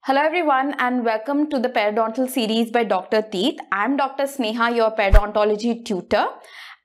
Hello everyone and welcome to the periodontal series by Dr. Teeth. I'm Dr. Sneha, your periodontology tutor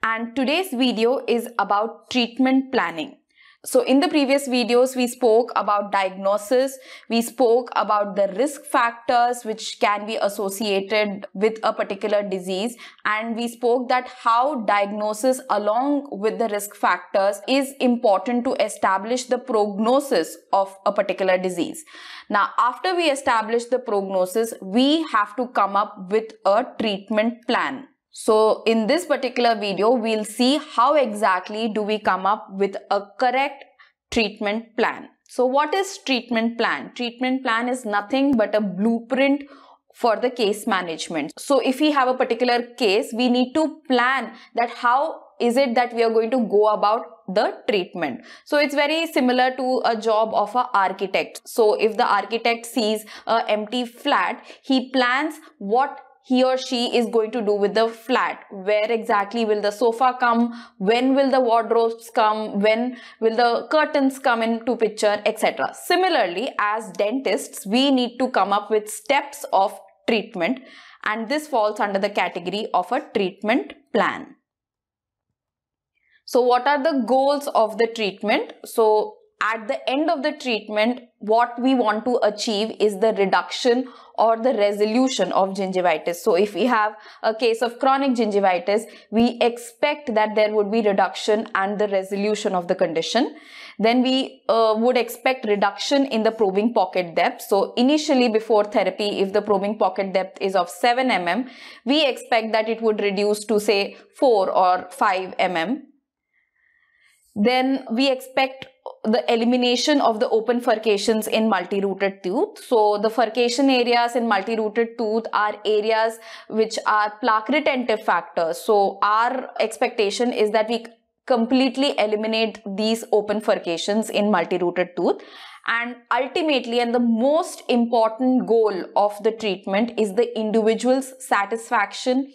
and today's video is about treatment planning. So in the previous videos, we spoke about diagnosis. We spoke about the risk factors which can be associated with a particular disease. And we spoke that how diagnosis along with the risk factors is important to establish the prognosis of a particular disease. Now, after we establish the prognosis, we have to come up with a treatment plan. So in this particular video, we'll see how exactly do we come up with a correct treatment plan. So what is treatment plan? Treatment plan is nothing but a blueprint for the case management. So if we have a particular case, we need to plan that how is it that we are going to go about the treatment. So it's very similar to a job of an architect. So if the architect sees a empty flat, he plans what he or she is going to do with the flat. Where exactly will the sofa come? When will the wardrobes come? When will the curtains come into picture, etc. Similarly, as dentists, we need to come up with steps of treatment and this falls under the category of a treatment plan. So what are the goals of the treatment? So at the end of the treatment, what we want to achieve is the reduction or the resolution of gingivitis. So if we have a case of chronic gingivitis, we expect that there would be reduction and the resolution of the condition. Then we uh, would expect reduction in the probing pocket depth. So initially before therapy, if the probing pocket depth is of 7 mm, we expect that it would reduce to say 4 or 5 mm then we expect the elimination of the open furcations in multi-rooted tooth. So the furcation areas in multi-rooted tooth are areas which are plaque retentive factors. So our expectation is that we completely eliminate these open furcations in multi-rooted tooth and ultimately and the most important goal of the treatment is the individual's satisfaction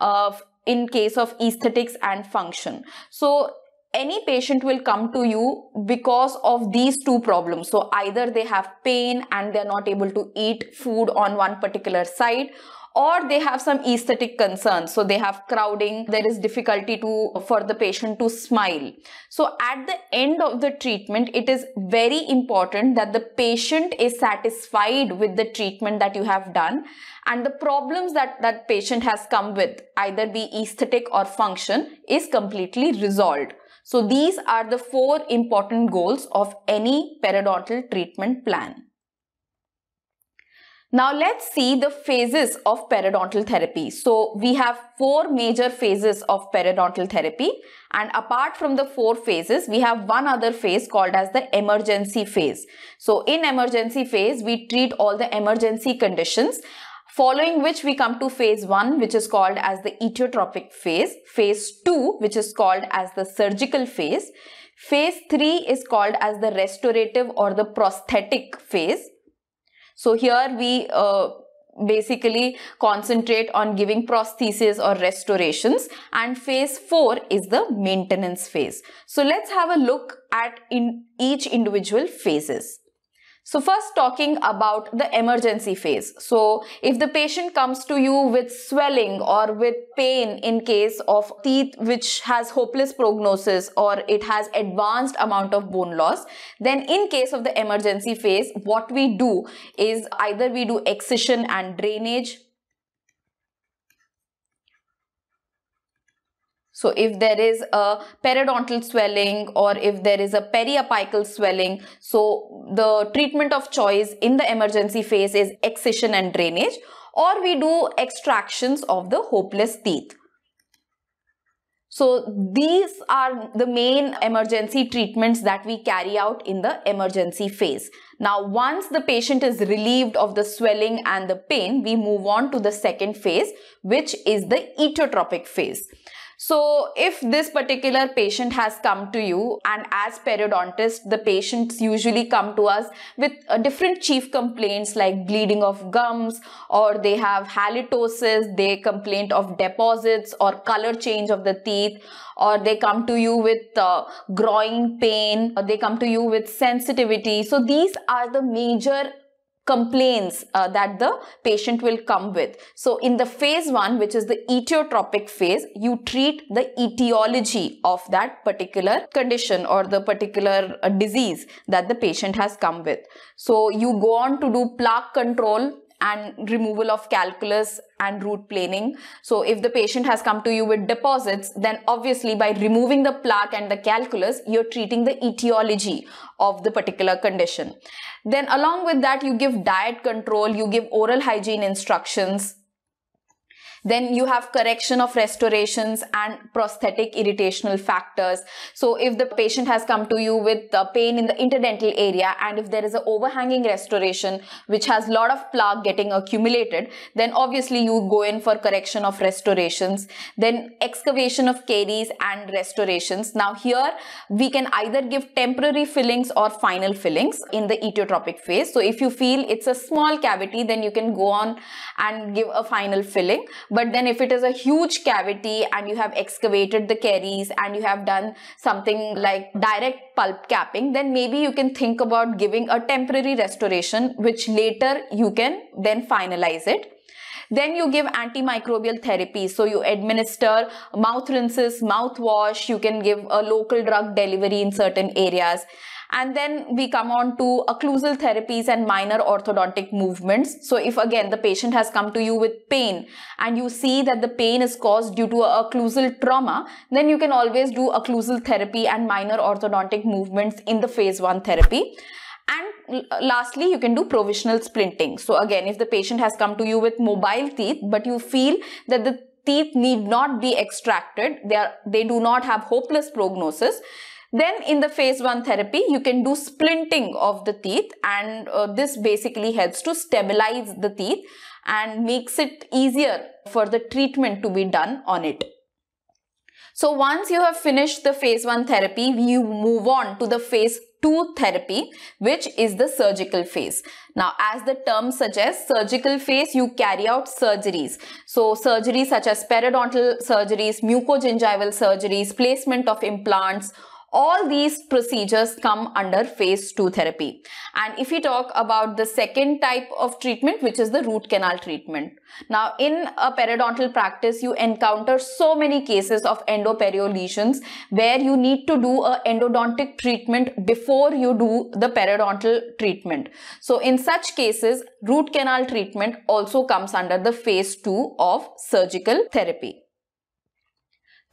of in case of aesthetics and function. So any patient will come to you because of these two problems. So either they have pain and they're not able to eat food on one particular side or they have some aesthetic concerns so they have crowding there is difficulty to for the patient to smile so at the end of the treatment it is very important that the patient is satisfied with the treatment that you have done and the problems that that patient has come with either be aesthetic or function is completely resolved so these are the four important goals of any periodontal treatment plan. Now let's see the phases of periodontal therapy. So we have four major phases of periodontal therapy and apart from the four phases, we have one other phase called as the emergency phase. So in emergency phase, we treat all the emergency conditions Following which we come to phase 1 which is called as the etiotropic phase, phase 2 which is called as the surgical phase, phase 3 is called as the restorative or the prosthetic phase. So here we uh, basically concentrate on giving prostheses or restorations and phase 4 is the maintenance phase. So let's have a look at in each individual phases. So first talking about the emergency phase. So if the patient comes to you with swelling or with pain in case of teeth which has hopeless prognosis or it has advanced amount of bone loss, then in case of the emergency phase, what we do is either we do excision and drainage, So if there is a periodontal swelling or if there is a periapical swelling, so the treatment of choice in the emergency phase is excision and drainage or we do extractions of the hopeless teeth. So these are the main emergency treatments that we carry out in the emergency phase. Now once the patient is relieved of the swelling and the pain, we move on to the second phase which is the etiotropic phase. So if this particular patient has come to you and as periodontist, the patients usually come to us with uh, different chief complaints like bleeding of gums or they have halitosis, they complain of deposits or color change of the teeth or they come to you with uh, groin pain or they come to you with sensitivity. So these are the major complaints uh, that the patient will come with. So in the phase one, which is the etiotropic phase, you treat the etiology of that particular condition or the particular uh, disease that the patient has come with. So you go on to do plaque control and removal of calculus and root planing. So if the patient has come to you with deposits, then obviously by removing the plaque and the calculus, you're treating the etiology of the particular condition. Then along with that, you give diet control, you give oral hygiene instructions, then you have correction of restorations and prosthetic irritational factors. So if the patient has come to you with the pain in the interdental area and if there is an overhanging restoration which has lot of plaque getting accumulated, then obviously you go in for correction of restorations. Then excavation of caries and restorations. Now here we can either give temporary fillings or final fillings in the etiotropic phase. So if you feel it's a small cavity, then you can go on and give a final filling. But then if it is a huge cavity and you have excavated the caries and you have done something like direct pulp capping, then maybe you can think about giving a temporary restoration, which later you can then finalize it. Then you give antimicrobial therapy. So you administer mouth rinses, mouthwash. You can give a local drug delivery in certain areas. And then we come on to occlusal therapies and minor orthodontic movements. So if again the patient has come to you with pain and you see that the pain is caused due to a occlusal trauma, then you can always do occlusal therapy and minor orthodontic movements in the phase 1 therapy. And lastly, you can do provisional splinting. So again, if the patient has come to you with mobile teeth, but you feel that the teeth need not be extracted, they, are, they do not have hopeless prognosis, then in the phase 1 therapy, you can do splinting of the teeth and uh, this basically helps to stabilize the teeth and makes it easier for the treatment to be done on it. So once you have finished the phase 1 therapy, you move on to the phase 2 therapy, which is the surgical phase. Now, as the term suggests, surgical phase, you carry out surgeries. So, surgeries such as periodontal surgeries, mucogingival surgeries, placement of implants, all these procedures come under phase 2 therapy. And if we talk about the second type of treatment, which is the root canal treatment. Now, in a periodontal practice, you encounter so many cases of endoperio lesions where you need to do a endodontic treatment before you do the periodontal treatment. So, in such cases, root canal treatment also comes under the phase 2 of surgical therapy.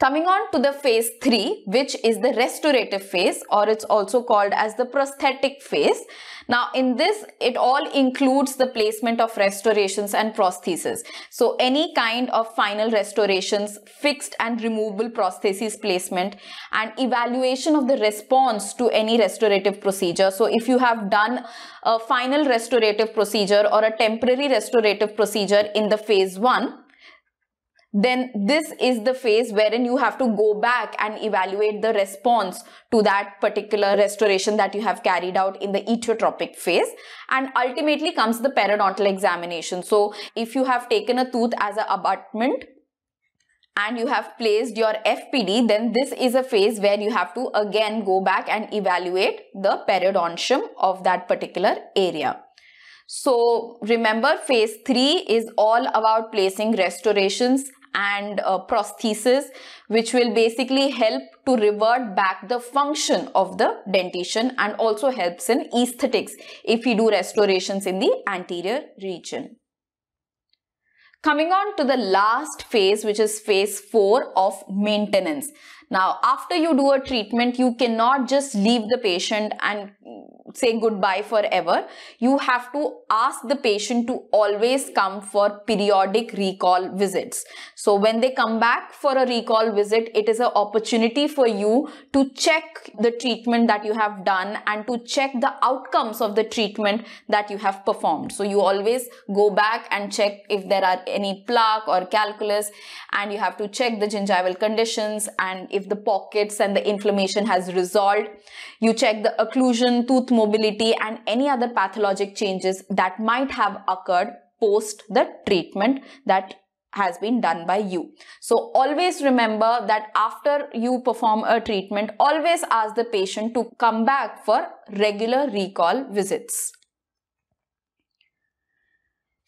Coming on to the phase 3, which is the restorative phase or it's also called as the prosthetic phase. Now in this, it all includes the placement of restorations and prostheses. So any kind of final restorations, fixed and removable prostheses placement and evaluation of the response to any restorative procedure. So if you have done a final restorative procedure or a temporary restorative procedure in the phase 1, then this is the phase wherein you have to go back and evaluate the response to that particular restoration that you have carried out in the etiotropic phase and ultimately comes the periodontal examination so if you have taken a tooth as an abutment and you have placed your FPD, then this is a phase where you have to again go back and evaluate the periodontium of that particular area. So remember phase 3 is all about placing restorations and uh, prosthesis which will basically help to revert back the function of the dentition and also helps in aesthetics if we do restorations in the anterior region. Coming on to the last phase which is phase 4 of maintenance. Now, after you do a treatment, you cannot just leave the patient and say goodbye forever. You have to ask the patient to always come for periodic recall visits. So when they come back for a recall visit, it is an opportunity for you to check the treatment that you have done and to check the outcomes of the treatment that you have performed. So you always go back and check if there are any plaque or calculus and you have to check the gingival conditions and if if the pockets and the inflammation has resolved. You check the occlusion, tooth mobility, and any other pathologic changes that might have occurred post the treatment that has been done by you. So always remember that after you perform a treatment, always ask the patient to come back for regular recall visits.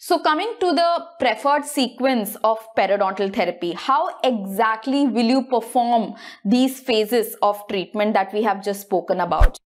So coming to the preferred sequence of periodontal therapy, how exactly will you perform these phases of treatment that we have just spoken about?